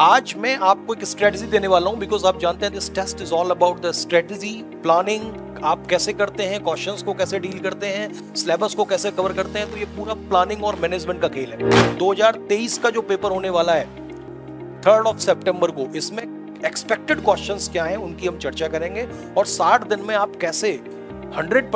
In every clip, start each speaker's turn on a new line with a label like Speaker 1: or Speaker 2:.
Speaker 1: आज मैं आपको एक स्ट्रेटजी देने वाला हूं बिकॉज आप जानते हैं this test is all about the strategy planning आप कैसे करते हैं क्वेश्चंस को कैसे डील करते हैं सिलेबस को कैसे कवर करते हैं तो ये पूरा प्लानिंग और मैनेजमेंट का खेल है 2023 का जो पेपर होने वाला है थर्ड ऑफ सेप्टेम्बर को इसमें एक्सपेक्टेड क्वेश्चन क्या है उनकी हम चर्चा करेंगे और साठ दिन में आप कैसे हंड्रेड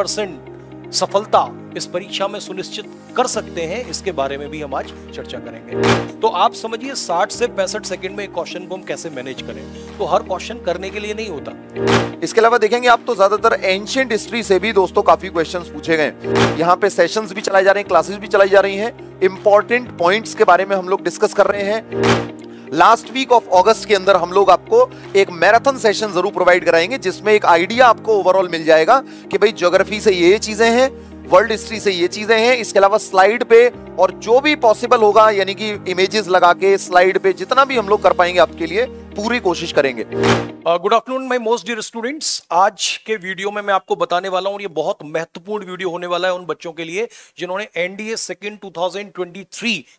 Speaker 1: सफलता इस परीक्षा में सुनिश्चित कर सकते हैं इसके बारे में भी हम आज चर्चा करेंगे तो आप समझिए 60 से पैंसठ सेकंड में एक क्वेश्चन को हम कैसे मैनेज करें तो हर क्वेश्चन करने के लिए नहीं होता इसके अलावा देखेंगे आप
Speaker 2: तो ज्यादातर एंशियंट हिस्ट्री से भी दोस्तों काफी क्वेश्चन पूछे गए यहाँ पे सेशन भी चलाए जा रहे हैं क्लासेस भी चलाई जा रही है इंपॉर्टेंट पॉइंट्स के बारे में हम लोग डिस्कस कर रहे हैं लास्ट वीक ऑफ अगस्त के अंदर हम लोग आपको एक मैराथन सेशन जरूर प्रोवाइड कराएंगे जिसमें एक आइडिया आपको ओवरऑल मिल जाएगा कि भाई ज्योग्राफी से ये चीजें हैं वर्ल्ड हिस्ट्री से ये चीजें हैं इसके अलावा स्लाइड पे और जो भी पॉसिबल होगा यानी कि इमेजेस लगा के स्लाइड पे जितना भी हम लोग
Speaker 1: कर पाएंगे आपके लिए पूरी कोशिश करेंगे good afternoon my most dear students आज के वीडियो में मैं आपको बताने वाला हूँ ये बहुत महत्वपूर्ण वीडियो होने वाला है उन बच्चों के लिए जिन्होंने एनडीए सेकेंड टू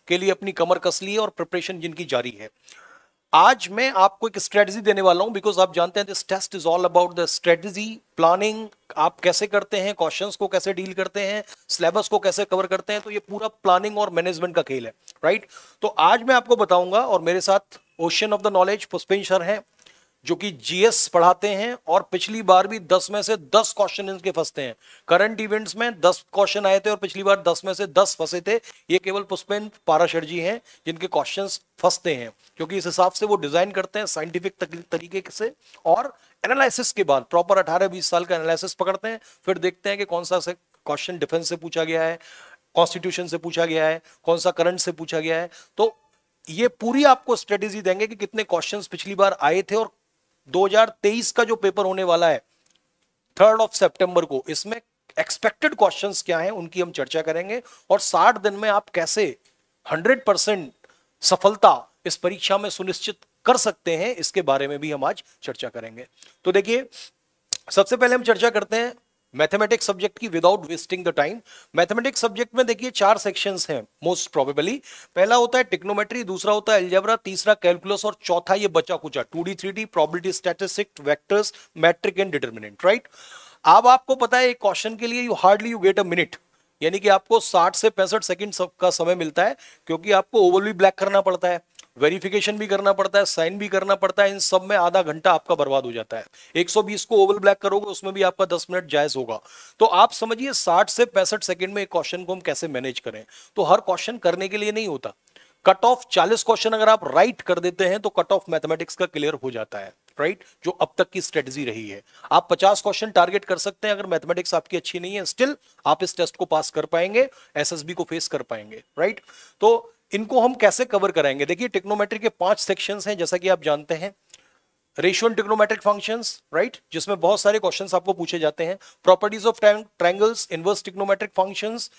Speaker 1: के लिए अपनी कमर कस ली है और प्रिपरेशन जिनकी जारी है आज मैं आपको एक स्ट्रेटजी देने वाला हूं बिकॉज आप जानते हैं this test is all about the strategy planning आप कैसे करते हैं क्वेश्चंस को कैसे डील करते हैं सिलेबस को कैसे कवर करते हैं तो ये पूरा प्लानिंग और मैनेजमेंट का खेल है राइट right? तो आज मैं आपको बताऊंगा और मेरे साथ ocean of the knowledge Pushpin sir हैं जो कि जीएस पढ़ाते हैं और पिछली बार भी दस में से दस क्वेश्चन इनके फंसते हैं करंट इवेंट्स में दस क्वेश्चन आए थे और पिछली बार दस में से दस फंसे थे ये केवल पुष्पेंद्र पाराशर जी हैं जिनके क्वेश्चंस फंसते हैं क्योंकि इस हिसाब से वो डिजाइन करते हैं साइंटिफिक तरीके से और एनालिसिस के बाद प्रॉपर अठारह बीस साल का एनालिसिस पकड़ते हैं फिर देखते हैं कि कौन सा क्वेश्चन डिफेंस से पूछा गया है कॉन्स्टिट्यूशन से पूछा गया है कौन सा करंट से पूछा गया है तो ये पूरी आपको स्ट्रेटेजी देंगे कि कितने क्वेश्चंस पिछली बार आए थे और 2023 का जो पेपर होने वाला है थर्ड ऑफ सेप्टेंबर को इसमें एक्सपेक्टेड क्वेश्चंस क्या हैं उनकी हम चर्चा करेंगे और 60 दिन में आप कैसे 100 परसेंट सफलता इस परीक्षा में सुनिश्चित कर सकते हैं इसके बारे में भी हम आज चर्चा करेंगे तो देखिए सबसे पहले हम चर्चा करते हैं मैथमेटिक्स सब्जेक्ट की without wasting the time mathematics subject में देखिए चार सेक्शंस हैं मोस्ट प्रोबेबली पहला होता है टिक्नोमेट्री दूसरा होता है एल्जेब्रा तीसरा कैलकुलस और चौथा ये बचा कुचा two D three D probability statistic vectors matrix and determinant right अब आपको पता है एक क्वेश्चन के लिए you hardly you get a minute यानी कि आपको 60 से पैंसठ सेकंड का समय मिलता है क्योंकि आपको ओवरव्यू ब्लैक करना पड़ता है वेरिफिकेशन भी करना पड़ता है साइन भी करना पड़ता है इन सब में आधा घंटा आपका बर्बाद हो जाता है 120 को ओवल ब्लैक करोगे उसमें भी आपका 10 मिनट जायज होगा तो आप समझिए 60 से पैंसठ सेकंड में एक क्वेश्चन को हम कैसे मैनेज करें तो हर क्वेश्चन करने के लिए नहीं होता कट ऑफ 40 क्वेश्चन अगर आप राइट कर देते हैं तो कट ऑफ मैथमेटिक्स का क्लियर हो जाता है राइट right? जो अब तक की स्ट्रेटजी रही है आप 50 क्वेश्चन टारगेट कर सकते हैं अगर मैथमेटिक्स आपकी अच्छी नहीं है स्टिल आप इस टेस्ट को पास कर पाएंगे एसएसबी को फेस कर पाएंगे राइट right? तो इनको हम कैसे कवर करेंगे देखिए टिक्नोमेट्री के पांच सेक्शंस हैं जैसा कि आप जानते हैं ratio and trigonometric functions right जिसमें बहुत सारे क्वेश्चंस आपको पूछे जाते हैं properties of triangles inverse trigonometric functions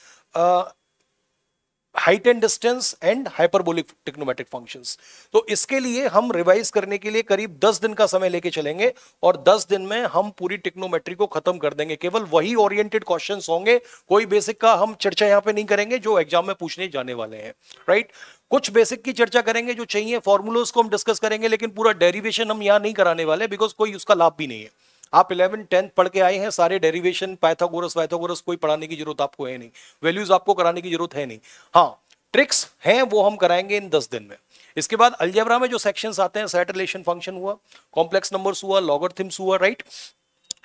Speaker 1: height and distance and hyperbolic trigonometric functions तो इसके लिए हम रिवाइज करने के लिए करीब 10 दिन का समय लेके चलेंगे और 10 दिन में हम पूरी टिक्नोमेट्री को खत्म कर देंगे केवल वही ओरिएंटेड क्वेश्चंस होंगे कोई बेसिक का हम चर्चा यहाँ पे नहीं करेंगे जो एग्जाम में पूछने जाने वाले हैं राइट कुछ बेसिक की चर्चा करेंगे जो चाहिए फॉर्मूलोज को हम डिस्कस करेंगे लेकिन पूरा डेरिवेशन हम यहाँ नहीं कराने वाले बिकॉज कोई उसका लाभ भी नहीं है आप इलेवन टेंथ पढ़ के आए हैं सारे डेरिवेशन पाइथागोरस वाइथागोरस कोई पढ़ाने की जरूरत आपको है नहीं वैल्यूज आपको कराने की जरूरत है नहीं हाँ ट्रिक्स हैं वो हम कराएंगे इन दस दिन में इसके बाद अल्जेब्रा में जो सेक्शन आते हैं सेट रिलेशन फंक्शन हुआ कॉम्प्लेक्स नंबर हुआ थिम्स हुआ राइट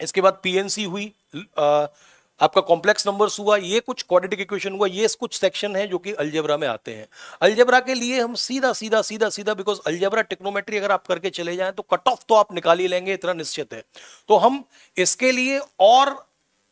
Speaker 1: इसके बाद पीएनसी हुई आपका कॉम्प्लेक्स नंबर्स हुआ ये कुछ क्वाड्रेटिक इक्वेशन हुआ ये कुछ सेक्शन है जो कि अल्जेब्रा में आते हैं अल्जेब्रा के लिए हम सीधा सीधा सीधा सीधा बिकॉज अल्जेब्रा टेक्नोमेट्री अगर आप करके चले जाएं तो कट ऑफ तो आप निकाल ही लेंगे इतना निश्चित है तो हम इसके लिए और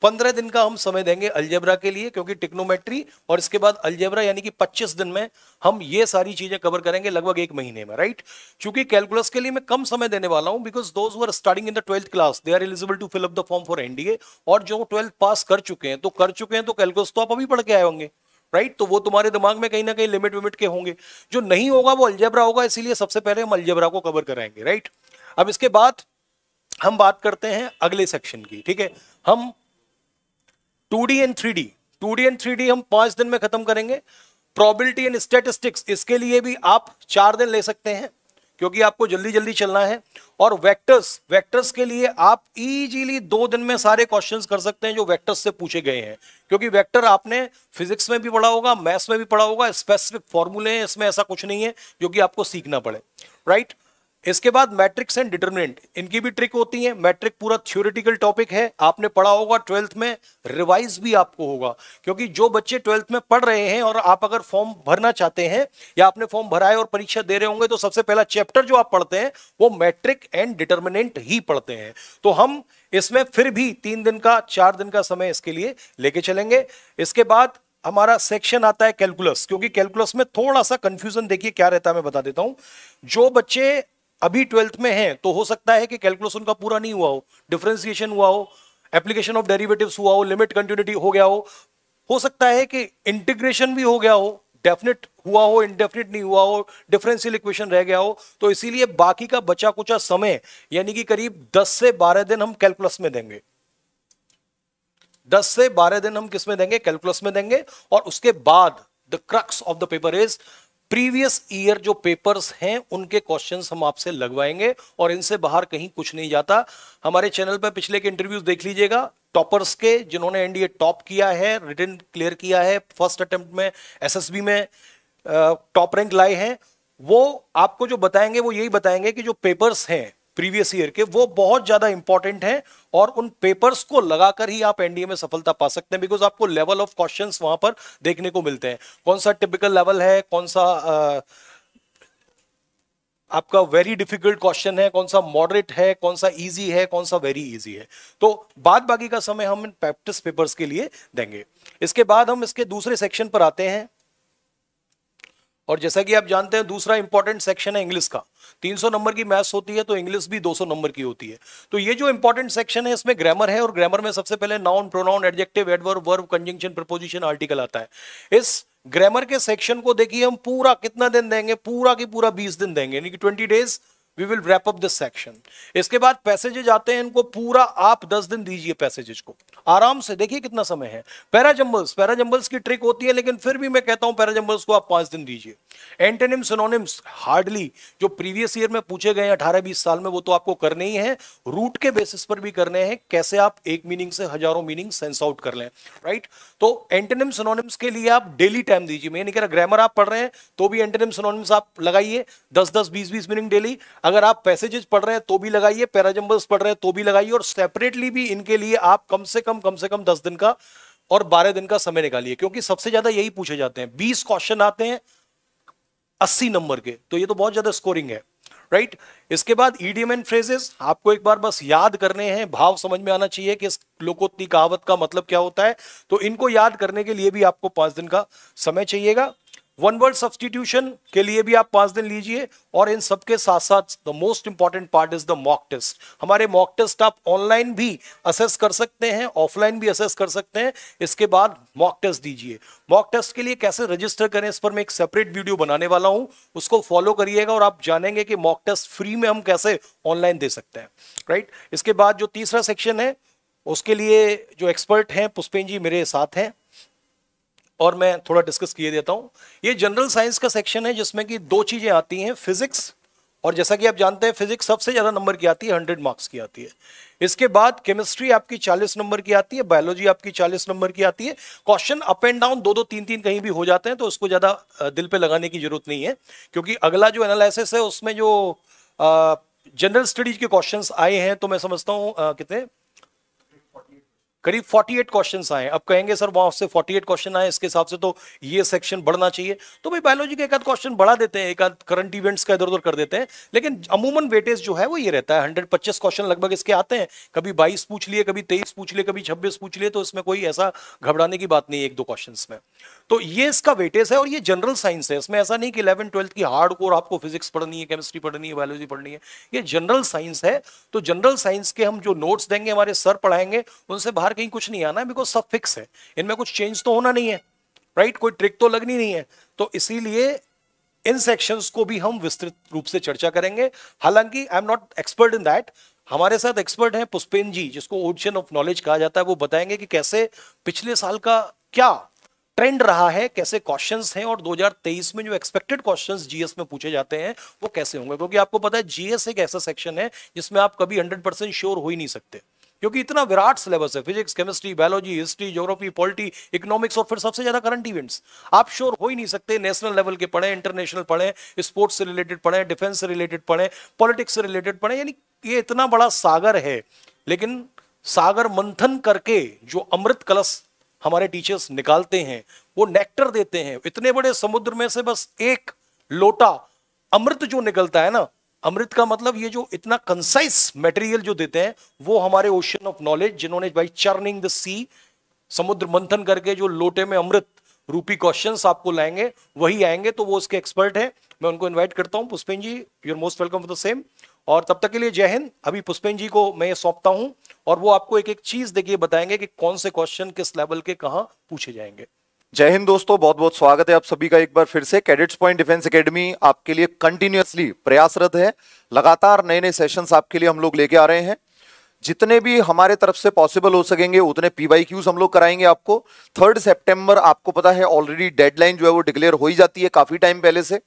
Speaker 1: पंद्रह दिन का हम समय देंगे अलजेबरा के लिए क्योंकि टिक्नोमेट्री और इसके बाद अलजेबरा यानी कि पच्चीस दिन में हम ये सारी चीजें कवर करेंगे लगभग एक महीने में राइट क्योंकि कैलकुलस के लिए मैं कम समय देने वाला हूं because those were starting in the twelfth class they are eligible to fill up the form for NDA और जो ट्वेल्थ पास कर चुके हैं तो कर चुके हैं तो कैलकुलस तो आप अभी पढ़ के आए होंगे राइट right? तो वो तुम्हारे दिमाग में कहीं ना कहीं लिमिट विमिट के होंगे जो नहीं होगा वो अल्जेब्रा होगा इसीलिए सबसे पहले हम अलजेबरा को कवर कराएंगे राइट right? अब इसके बाद हम बात करते हैं अगले सेक्शन की ठीक है हम two D and three D two D and three D हम पांच दिन में खत्म करेंगे प्रॉबिलिटी एंड स्टेटिस्टिक्स इसके लिए भी आप चार दिन ले सकते हैं क्योंकि आपको जल्दी जल्दी चलना है और वेक्टर्स वेक्टर्स के लिए आप इजीली दो दिन में सारे क्वेश्चंस कर सकते हैं जो वेक्टर्स से पूछे गए हैं क्योंकि वेक्टर आपने फिजिक्स में भी पढ़ा होगा मैथ्स में भी पढ़ा होगा स्पेसिफिक फॉर्मूले हैं इसमें ऐसा कुछ नहीं है जो कि आपको सीखना पड़े राइट इसके बाद मैट्रिक्स एंड डिटरमिनेंट इनकी भी ट्रिक होती है मैट्रिक पूरा थ्योरेटिकल टॉपिक है आपने पढ़ा होगा ट्वेल्थ में रिवाइज भी आपको होगा क्योंकि जो बच्चे ट्वेल्थ में पढ़ रहे हैं और आप अगर फॉर्म भरना चाहते हैं या आपने फॉर्म भराए और परीक्षा दे रहे होंगे तो सबसे पहला चैप्टर जो आप पढ़ते हैं वो मैट्रिक एंड डिटर्मिनेंट ही पढ़ते हैं तो हम इसमें फिर भी तीन दिन का चार दिन का समय इसके लिए लेके चलेंगे इसके बाद हमारा सेक्शन आता है कैलकुलस क्योंकि कैलकुलस में थोड़ा सा कंफ्यूजन देखिए क्या रहता है मैं बता देता हूं जो बच्चे अभी ट्वेल्थ में है तो हो सकता है कि कैलकुलस उनका पूरा नहीं हुआ हो डिफ्रेंसिएशन हुआ हो एप्लीकेशन ऑफ डेरिवेटिव हुआ हो लिमिट कंटिन्यूटी हो गया हो हो सकता है कि इंटीग्रेशन भी हो गया हो डेफिनेट हुआ हो इनडेफिनेट नहीं हुआ हो डिफरेंशियल इक्वेशन रह गया हो तो इसीलिए बाकी का बचा कुचा समय यानी कि करीब 10 से 12 दिन हम कैलकुलस में देंगे 10 से 12 दिन हम किस में देंगे कैलकुलस में देंगे और उसके बाद the crux of the paper is previous year जो पेपर्स हैं उनके क्वेश्चंस हम आपसे लगवाएंगे और इनसे बाहर कहीं कुछ नहीं जाता हमारे चैनल पर पिछले के इंटरव्यूज देख लीजिएगा टॉपर्स के जिन्होंने एनडीए टॉप किया है रिटर्न क्लियर किया है फर्स्ट अटेम्प्ट में एसएसबी में टॉप रैंक लाए हैं वो आपको जो बताएंगे वो यही बताएंगे कि जो पेपर्स हैं प्रीवियस ईयर के वो बहुत ज्यादा इंपॉर्टेंट हैं और उन पेपर्स को लगाकर ही आप एनडीए में सफलता पा सकते हैं बिकॉज आपको लेवल ऑफ क्वेश्चंस वहां पर देखने को मिलते हैं कौन सा टिपिकल लेवल है कौन सा आ, आपका वेरी डिफिकल्ट क्वेश्चन है कौन सा मॉडरेट है कौन सा इजी है कौन सा वेरी इजी है तो बाद बाकी का समय हम इन प्रैक्टिस पेपर्स के लिए देंगे इसके बाद हम इसके दूसरे सेक्शन पर आते हैं और जैसा कि आप जानते हैं दूसरा इंपॉर्टेंट सेक्शन है इंग्लिश का 300 नंबर की मैथ्स होती है तो इंग्लिश भी 200 नंबर की होती है तो ये जो इंपॉर्टेंट सेक्शन है इसमें ग्रामर है और ग्रामर में सबसे पहले noun pronoun adjective adverb verb conjunction preposition article आता है इस ग्रामर के सेक्शन को देखिए हम पूरा कितना दिन देंगे पूरा की पूरा बीस दिन देंगे यानी कि twenty days we will wrap up this section इसके बाद पैसेजेज आते हैं इनको पूरा आप दस दिन दीजिए पैसेजेज को आराम से देखिए कितना समय है पैराजम्बल्स पैराजम्बल्स की ट्रिक होती है लेकिन फिर भी मैं कहता हूं पैराजम्बल्स को आप पांच दिन दीजिए एंटेनिम सिनोनिम्स हार्डली जो प्रीवियस ईयर में पूछे गए अठारह बीस साल में वो तो आपको करने ही है रूट के बेसिस पर भी करने हैं कैसे आप एक मीनिंग से हजारों मीनिंग सेंस आउट कर लें राइट तो एंटेनिम सिनोनिम्स के लिए आप डेली टाइम दीजिए मैं नहीं कह रहा ग्रामर आप पढ़ रहे हैं तो भी एंटेनिम सिनोनिम्स आप लगाइए दस दस बीस बीस मीनिंग डेली अगर आप पैसेजेस पढ़ रहे हैं तो भी लगाइए पैराजम्बल्स पढ़ रहे हैं तो भी लगाइए और सेपरेटली भी इनके लिए आप कम से कम कम से कम दस दिन का और बारह दिन का समय निकालिए क्योंकि सबसे ज्यादा यही पूछे जाते हैं बीस क्वेश्चन आते हैं अस्सी नंबर के तो ये तो बहुत ज्यादा स्कोरिंग है राइट right? इसके बाद ईडीएम एंड फ्रेजेस आपको एक बार बस याद करने हैं भाव समझ में आना चाहिए कि इस लोकोत्ती कहावत का मतलब क्या होता है तो इनको याद करने के लिए भी आपको पांच दिन का समय चाहिएगा वन वर्ड सब्सटीट्यूशन के लिए भी आप पांच दिन लीजिए और इन सबके साथ साथ the most important part is the mock test हमारे मॉक टेस्ट आप ऑनलाइन भी असेस कर सकते हैं ऑफलाइन भी असेस कर सकते हैं इसके बाद मॉक टेस्ट दीजिए मॉक टेस्ट के लिए कैसे रजिस्टर करें इस पर मैं एक सेपरेट वीडियो बनाने वाला हूं उसको फॉलो करिएगा और आप जानेंगे कि मॉक टेस्ट फ्री में हम कैसे ऑनलाइन दे सकते हैं राइट right? इसके बाद जो तीसरा सेक्शन है उसके लिए जो एक्सपर्ट हैं पुष्पेन जी मेरे साथ हैं और मैं थोड़ा डिस्कस किए देता हूँ ये जनरल साइंस का सेक्शन है जिसमें कि दो चीज़ें आती हैं फिजिक्स और जैसा कि आप जानते हैं फिजिक्स सबसे ज़्यादा नंबर की आती है हंड्रेड मार्क्स की आती है इसके बाद केमिस्ट्री आपकी चालीस नंबर की आती है बायोलॉजी आपकी चालीस नंबर की आती है क्वेश्चन अप एंड डाउन दो दो तीन तीन कहीं भी हो जाते हैं तो उसको ज़्यादा दिल पर लगाने की जरूरत नहीं है क्योंकि अगला जो एनालिसिस है उसमें जो जनरल स्टडीज के क्वेश्चन आए हैं तो मैं समझता हूँ कितने करीब 48 क्वेश्चंस आए अब कहेंगे सर वहां से 48 क्वेश्चन आए इसके हिसाब से तो ये सेक्शन बढ़ना चाहिए तो भाई बायोलॉजी का एक आध क्वेश्चन बढ़ा देते हैं एक आध करंट इवेंट्स का इधर उधर कर देते हैं लेकिन अमूमन वेटेज जो है वो ये रहता है हंड्रेड पच्चीस क्वेश्चन लगभग इसके आते हैं कभी बाईस पूछ लिए कभी तेईस पूछ लिए कभी छब्बीस पूछ लिए तो इसमें कोई ऐसा घबराने की बात नहीं है एक दो क्वेश्चन में तो ये इसका वेटेज है और ये जनरल साइंस है इसमें ऐसा नहीं कि इलेवन ट्वेल्थ की हार्ड कोर आपको फिजिक्स पढ़नी है केमिस्ट्री पढ़नी है बायोलॉजी पढ़नी है ये जनरल साइंस है तो जनरल साइंस के हम जो नोट्स देंगे हमारे सर पढ़ाएंगे उनसे बाहर बाहर कहीं कुछ नहीं आना है बिकॉज सब फिक्स है इनमें कुछ चेंज तो होना नहीं है राइट right? कोई ट्रिक तो लगनी नहीं है तो इसीलिए इन सेक्शंस को भी हम विस्तृत रूप से चर्चा करेंगे हालांकि I am not expert in that हमारे साथ एक्सपर्ट हैं पुष्पेन जी जिसको ओशन ऑफ नॉलेज कहा जाता है वो बताएंगे कि कैसे पिछले साल का क्या ट्रेंड रहा है कैसे क्वेश्चंस हैं और 2023 में जो एक्सपेक्टेड क्वेश्चंस जीएस में पूछे जाते हैं वो कैसे होंगे क्योंकि आपको पता है जीएस एक ऐसा सेक्शन है जिसमें आप कभी 100 परसेंट श्योर हो ही नहीं सकते क्योंकि इतना विराट सिलेबस है physics chemistry biology history geography polity economics और फिर सबसे ज्यादा करंट इवेंट्स आप श्योर हो ही नहीं सकते नेशनल लेवल के पढ़े इंटरनेशनल पढ़े स्पोर्ट्स से रिलेटेड पढ़े डिफेंस से रिलेटेड पढ़े पॉलिटिक्स से रिलेटेड पढ़े यानी ये इतना बड़ा सागर है लेकिन सागर मंथन करके जो अमृत कलश हमारे टीचर्स निकालते हैं वो नेक्टर देते हैं इतने बड़े समुद्र में से बस एक लोटा अमृत जो निकलता है ना अमृत का मतलब ये जो इतना कंसाइस मटेरियल जो देते हैं वो हमारे ओशन ऑफ नॉलेज जिन्होंने भाई चर्निंग द सी समुद्र मंथन करके जो लोटे में अमृत रूपी क्वेश्चन आपको लाएंगे वही आएंगे तो वो उसके एक्सपर्ट हैं मैं उनको इन्वाइट करता हूं Pushpen ji your most welcome for the same और तब तक के लिए जय हिंद अभी पुष्पेन जी को मैं ये सौंपता हूं और वो आपको एक एक चीज देखिए बताएंगे कि कौन से क्वेश्चन किस लेवल के कहाँ पूछे जाएंगे
Speaker 2: जय हिंद दोस्तों बहुत बहुत स्वागत है आप सभी का एक बार फिर से कैडेट्स पॉइंट डिफेंस एकेडमी आपके लिए कंटिन्यूसली प्रयासरत है लगातार नए नए सेशंस आपके लिए हम लोग लेके आ रहे हैं जितने भी हमारे तरफ से पॉसिबल हो सकेंगे उतने पी वाई क्यूज हम लोग कराएंगे आपको थर्ड सेप्टेम्बर आपको पता है ऑलरेडी डेडलाइन जो है वो डिक्लेयर हो ही जाती है काफी टाइम पहले से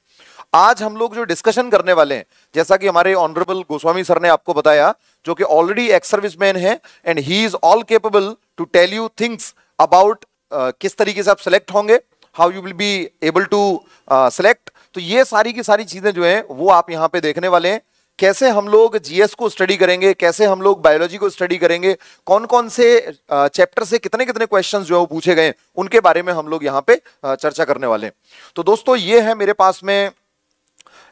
Speaker 2: आज हम लोग जो डिस्कशन करने वाले हैं जैसा कि हमारे ऑनरेबल गोस्वामी सर ने आपको बताया जो कि ऑलरेडी एक्स सर्विस मैन है and he is all capable to tell you things about किस तरीके से आप सेलेक्ट होंगे how you will be able to select तो ये सारी की सारी चीज़ें जो हैं वो आप यहाँ पे देखने वाले हैं कैसे हम लोग जीएस को स्टडी करेंगे कैसे हम लोग बायोलॉजी को स्टडी करेंगे कौन कौन से चैप्टर से कितने कितने क्वेश्चंस जो है वो पूछे गए उनके बारे में हम लोग यहाँ पे चर्चा करने वाले हैं तो दोस्तों ये है मेरे पास में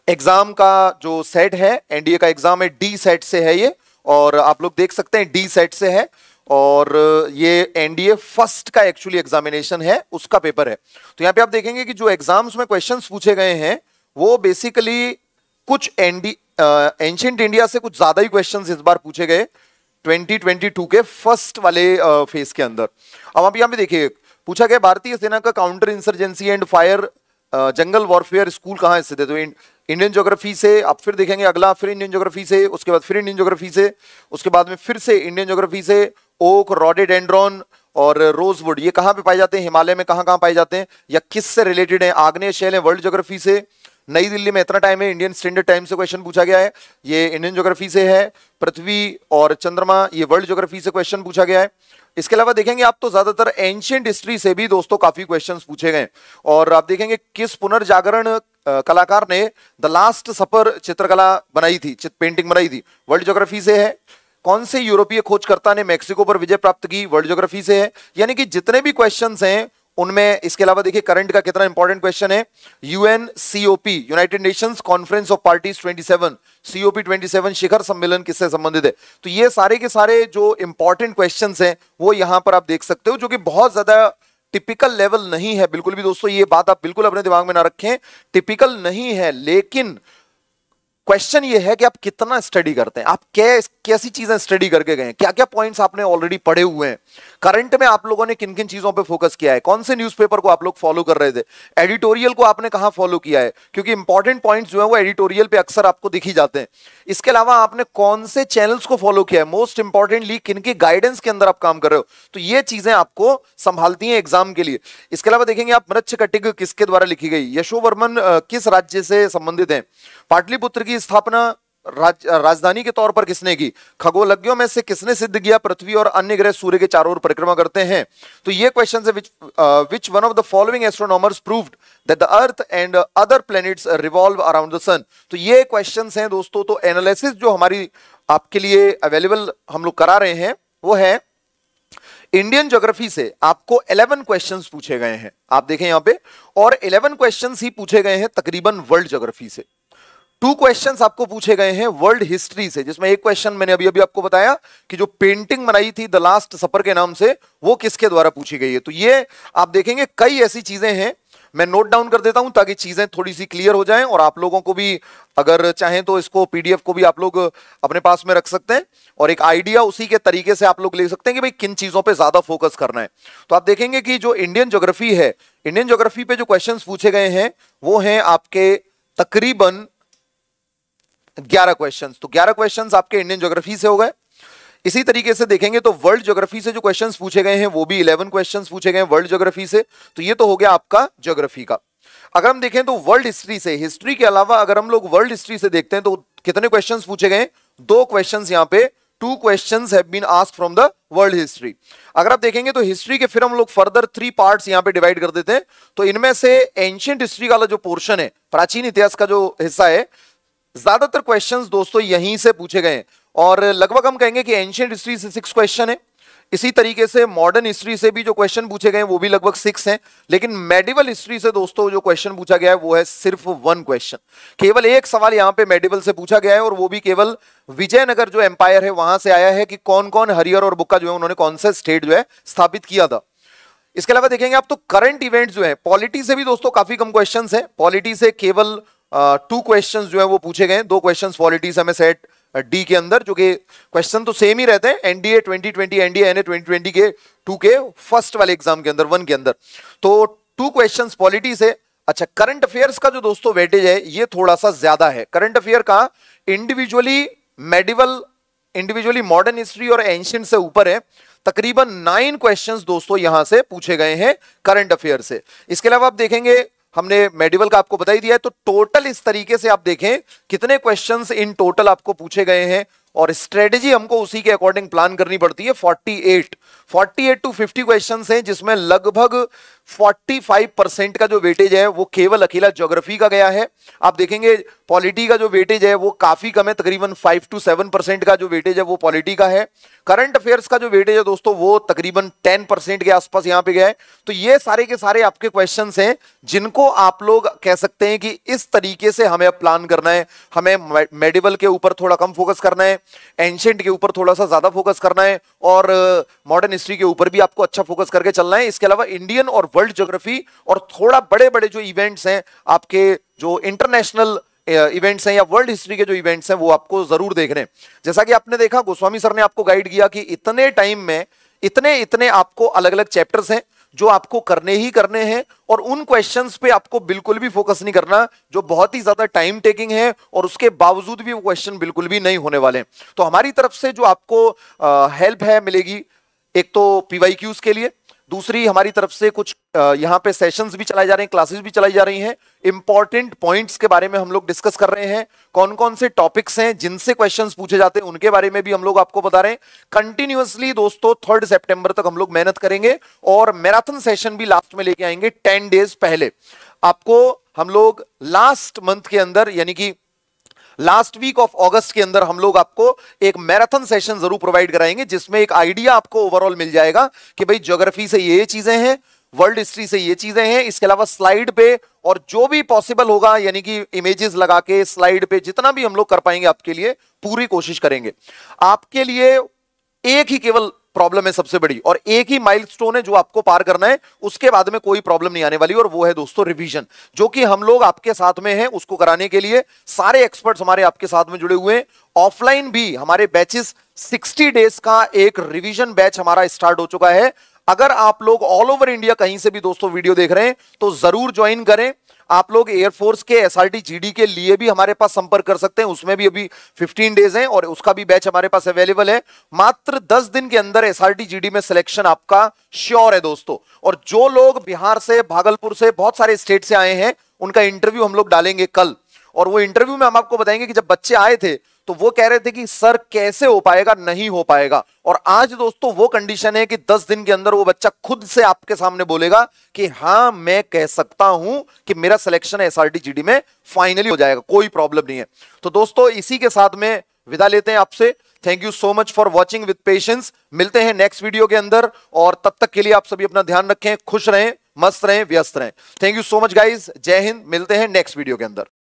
Speaker 2: एग्जाम का जो सेट है एनडीए का एग्जाम है डी सेट से है ये और आप लोग देख सकते हैं डी सेट से है और ये एनडीए फर्स्ट का एक्चुअली एग्जामिनेशन है उसका पेपर है तो यहाँ पे आप देखेंगे कि जो एग्जाम्स में क्वेश्चंस पूछे गए हैं वो बेसिकली कुछ एनडी एंशियंट इंडिया से कुछ ज्यादा ही क्वेश्चंस इस बार पूछे गए 2022 के फर्स्ट वाले फेज के अंदर अब आप यहाँ पे देखिए पूछा गया भारतीय सेना का counter insurgency and fire jungle warfare school कहाँ स्थित है तो इंडियन ज्योग्राफी से आप फिर देखेंगे अगला फिर इंडियन ज्योग्राफी से उसके बाद फिर इंडियन ज्योग्राफी से उसके बाद में फिर से इंडियन ज्योग्राफी से ओक रॉडेड एंड्रॉन और रोजवुड ये कहाँ पे पाए जाते हैं हिमालय में कहाँ कहाँ पाए जाते हैं या किस से रिलेटेड है आग्नेय शैल है वर्ल्ड ज्योग्राफी से नई दिल्ली में इतना टाइम है इंडियन स्टैंडर्ड टाइम से क्वेश्चन पूछा गया है ये इंडियन ज्योग्राफी से है पृथ्वी और चंद्रमा ये वर्ल्ड ज्योग्राफी से क्वेश्चन पूछा गया है इसके अलावा देखेंगे आप तो ज्यादातर एंशियंट हिस्ट्री से भी दोस्तों काफी क्वेश्चन पूछे गए और आप देखेंगे किस पुनर्जागरण कलाकार ने द लास्ट सफर चित्रकला बनाई थी पेंटिंग बनाई थी वर्ल्ड ज्योग्राफी से है कौन से यूरोपीय खोजकर्ता ने मेक्सिको पर विजय प्राप्त की वर्ल्ड ज्योग्राफी से है यानी कि जितने भी क्वेश्चंस हैं उनमें इसके अलावा देखिए करंट का कितना इंपॉर्टेंट क्वेश्चन है UN COP United Nations conference of parties 27 COP 27 शिखर सम्मेलन किससे संबंधित है तो ये सारे के सारे जो इंपॉर्टेंट क्वेश्चन हैं वो यहां पर आप देख सकते हो जो कि बहुत ज्यादा टिपिकल लेवल नहीं है बिल्कुल भी दोस्तों ये बात आप बिल्कुल अपने दिमाग में ना रखें टिपिकल नहीं है लेकिन क्वेश्चन ये है कि आप कितना स्टडी करते हैं आप कै, कैसी चीजें स्टडी करके गए क्या क्या पॉइंट्स आपने ऑलरेडी पढ़े हुए हैं करंट में आप लोगों ने किन किन चीजों पे फोकस किया है कौन से न्यूज़पेपर को आप लोग फॉलो कर रहे थे एडिटोरियल को आपने कहा फॉलो किया है क्योंकि इंपॉर्टेंट पॉइंट जो है वो एडिटोरियल पे अक्सर आपको दिखी जाते हैं इसके अलावा आपने कौन से चैनल्स को फॉलो किया है मोस्ट इंपॉर्टेंटली किन किनके गाइडेंस के अंदर आप काम कर रहे हो तो ये चीजें आपको संभालती है एग्जाम के लिए इसके अलावा देखेंगे आप मृक्ष कटिग किसके द्वारा लिखी गई यशो वर्मन किस राज्य से संबंधित है पाटलिपुत्र की स्थापना राज, राजधानी के तौर पर किसने की खगोलज्ञों में से किसने सिद्ध किया पृथ्वी और अन्य ग्रह सूर्य के चारों ओर परिक्रमा करते हैं तो ये क्वेश्चन है which which one of the following astronomers proved that the earth and other planets revolve around the sun तो ये क्वेश्चन हैं दोस्तों तो एनालिसिस जो हमारी आपके लिए अवेलेबल हम लोग करा रहे हैं वो है इंडियन ज्योग्राफी से आपको 11 क्वेश्चंस पूछे गए हैं आप देखें यहां पे और 11 क्वेश्चंस ही पूछे गए हैं तकरीबन वर्ल्ड ज्योग्राफी से टू क्वेश्चन आपको पूछे गए हैं वर्ल्ड हिस्ट्री से जिसमें एक क्वेश्चन मैंने अभी अभी आपको बताया कि जो पेंटिंग बनाई थी द लास्ट सफर के नाम से वो किसके द्वारा पूछी गई है तो ये आप देखेंगे कई ऐसी चीजें हैं मैं नोट डाउन कर देता हूं ताकि चीजें थोड़ी सी क्लियर हो जाएं और आप लोगों को भी अगर चाहें तो इसको पीडीएफ को भी आप लोग अपने पास में रख सकते हैं और एक आइडिया उसी के तरीके से आप लोग ले सकते हैं कि भाई किन चीजों पे ज्यादा फोकस करना है तो आप देखेंगे कि जो इंडियन ज्योग्राफी है इंडियन ज्योग्राफी पे जो क्वेश्चन पूछे गए हैं वो हैं आपके तकरीबन ग्यारह क्वेश्चन तो ग्यारह क्वेश्चन आपके इंडियन ज्योग्राफी से हो गए इसी तरीके से देखेंगे तो वर्ल्ड ज्योग्राफी से जो क्वेश्चंस पूछे गए हैं वो भी इलेवन क्वेश्चंस पूछे गए वर्ल्ड ज्योग्राफी से तो ये तो हो गया आपका ज्योग्राफी का अगर हम देखें तो वर्ल्ड हिस्ट्री से हिस्ट्री के अलावा अगर हम लोग वर्ल्ड हिस्ट्री से देखते हैं तो कितने क्वेश्चन पूछे गए दो क्वेश्चन यहाँ पे two question from the world history अगर आप देखेंगे तो हिस्ट्री के फिर हम लोग फर्दर थ्री पार्ट यहाँ पे डिवाइड कर देते हैं तो इनमें से एंशियंट हिस्ट्री वाला जो पोर्शन है प्राचीन इतिहास का जो हिस्सा है ज्यादातर क्वेश्चंस दोस्तों यहीं से पूछे गए हैं और लगभग हम कहेंगे कि एंशियंट हिस्ट्री से सिक्स क्वेश्चन है इसी तरीके से मॉडर्न हिस्ट्री से भी जो क्वेश्चन पूछे गए हैं वो भी लगभग सिक्स हैं लेकिन मेडिवल हिस्ट्री से दोस्तों जो क्वेश्चन पूछा गया है वो है सिर्फ वन क्वेश्चन केवल एक सवाल यहां पे मेडिवल से पूछा गया है और वो भी केवल विजयनगर जो एम्पायर है वहां से आया है कि कौन कौन हरियर और बुक्का जो है उन्होंने कौन सा स्टेट जो है स्थापित किया था इसके अलावा देखेंगे आप तो करंट इवेंट जो है पॉलिटी से भी दोस्तों काफी कम क्वेश्चन है पॉलिटी से केवल टू क्वेश्चंस जो है वो पूछे गए दो क्वेश्चंस क्वालिटीज हमें सेट डी के अंदर जो कि क्वेश्चन तो सेम ही रहते हैं एनडीए 2020 ट्वेंटी एनडीए एनए 2020 के टू के फर्स्ट वाले एग्जाम के अंदर वन के अंदर तो टू क्वेश्चन पॉलिटी है अच्छा करंट अफेयर्स का जो दोस्तों वेटेज है ये थोड़ा सा ज्यादा है करंट अफेयर का individually medieval individually modern history और एंशियंट से ऊपर है तकरीबन नाइन क्वेश्चंस दोस्तों यहां से पूछे गए हैं करंट अफेयर से इसके अलावा आप देखेंगे हमने मेडिवल का आपको बताई दिया है तो टोटल इस तरीके से आप देखें कितने क्वेश्चंस इन टोटल आपको पूछे गए हैं और स्ट्रेटेजी हमको उसी के अकॉर्डिंग प्लान करनी पड़ती है 48 forty eight two fifty question हैं जिसमें लगभग 45 परसेंट का जो वेटेज है वो केवल अकेला ज्योग्राफी का गया है आप देखेंगे पॉलिटी का जो वेटेज है वो काफी कम है तकरीबन 5 टू 7 परसेंट का जो वेटेज है वो पॉलिटी का है करंट अफेयर्स का जो वेटेज है दोस्तों वो तकरीबन 10 परसेंट के आसपास यहाँ पे गया है तो ये सारे के सारे आपके क्वेश्चन हैं जिनको आप लोग कह सकते हैं कि इस तरीके से हमें प्लान करना है हमें मेडिवल के ऊपर थोड़ा कम फोकस करना है एंशेंट के ऊपर थोड़ा सा ज्यादा फोकस करना है और मॉडर्न मॉडर्न हिस्ट्री के ऊपर भी आपको अच्छा फोकस करके चलना है इसके अलावा इंडियन और वर्ल्ड ज्योग्राफी और थोड़ा बड़े बड़े जो इवेंट्स हैं आपके जो इंटरनेशनल इवेंट्स हैं या वर्ल्ड हिस्ट्री के जो इवेंट्स हैं वो आपको जरूर देख रहे हैं जैसा कि आपने देखा गोस्वामी सर ने आपको गाइड किया कि इतने टाइम में इतने इतने आपको अलग अलग चैप्टर्स हैं जो आपको करने ही करने हैं और उन क्वेश्चंस पे आपको बिल्कुल भी फोकस नहीं करना जो बहुत ही ज्यादा टाइम टेकिंग है और उसके बावजूद भी वो क्वेश्चन बिल्कुल भी नहीं होने वाले तो हमारी तरफ से जो आपको हेल्प है मिलेगी एक तो पीवाई क्यूज के लिए दूसरी हमारी तरफ से कुछ यहाँ पे सेशंस भी चलाए जा रहे हैं क्लासेस भी चलाई जा रही हैं इंपॉर्टेंट पॉइंट्स के बारे में हम लोग डिस्कस कर रहे हैं कौन कौन से टॉपिक्स हैं जिनसे क्वेश्चंस पूछे जाते हैं उनके बारे में भी हम लोग आपको बता रहे हैं कंटिन्यूसली दोस्तों थर्ड सेप्टेंबर तक हम लोग मेहनत करेंगे और मैराथन सेशन भी लास्ट में लेके आएंगे टेन डेज पहले आपको हम लोग लास्ट मंथ के अंदर यानी कि लास्ट वीक ऑफ अगस्त के अंदर हम लोग आपको एक मैराथन सेशन जरूर प्रोवाइड कराएंगे जिसमें एक आइडिया आपको ओवरऑल मिल जाएगा कि भाई ज्योग्राफी से ये चीजें हैं वर्ल्ड हिस्ट्री से ये चीजें हैं इसके अलावा स्लाइड पे और जो भी पॉसिबल होगा यानी कि इमेजेस लगा के स्लाइड पे जितना भी हम लोग कर पाएंगे आपके लिए पूरी कोशिश करेंगे आपके लिए एक ही केवल प्रॉब्लम है सबसे बड़ी और एक ही माइलस्टोन है जो आपको पार करना है उसके बाद में कोई प्रॉब्लम नहीं आने वाली और वो है दोस्तों रिवीजन जो कि हम लोग आपके साथ में हैं उसको कराने के लिए सारे एक्सपर्ट्स हमारे आपके साथ में जुड़े हुए हैं ऑफलाइन भी हमारे बैचेस 60 डेज का एक रिविजन बैच हमारा स्टार्ट हो चुका है अगर आप लोग ऑल ओवर इंडिया कहीं से भी दोस्तों वीडियो देख रहे हैं तो जरूर ज्वाइन करें आप लोग एयरफोर्स के एस डी के लिए भी हमारे पास संपर्क कर सकते हैं उसमें भी अभी 15 डेज हैं और उसका भी बैच हमारे पास अवेलेबल है मात्र 10 दिन के अंदर एस जीडी में सिलेक्शन आपका श्योर है दोस्तों और जो लोग बिहार से भागलपुर से बहुत सारे स्टेट से आए हैं उनका इंटरव्यू हम लोग डालेंगे कल और वो इंटरव्यू में हम आपको बताएंगे कि जब बच्चे आए थे तो वो कह रहे थे कि सर कैसे हो पाएगा नहीं हो पाएगा और आज दोस्तों वो कंडीशन है कि 10 दिन के अंदर वो बच्चा खुद से आपके सामने बोलेगा कि हाँ मैं कह सकता हूं कि मेरा सिलेक्शन एस आर में फाइनली हो जाएगा कोई प्रॉब्लम नहीं है तो दोस्तों इसी के साथ में विदा लेते हैं आपसे thank you so much for watching with patience मिलते हैं नेक्स्ट वीडियो के अंदर और तब तक के लिए आप सभी अपना ध्यान रखें खुश रहें मस्त रहें व्यस्त रहें thank you so much guys जय हिंद मिलते हैं नेक्स्ट वीडियो के अंदर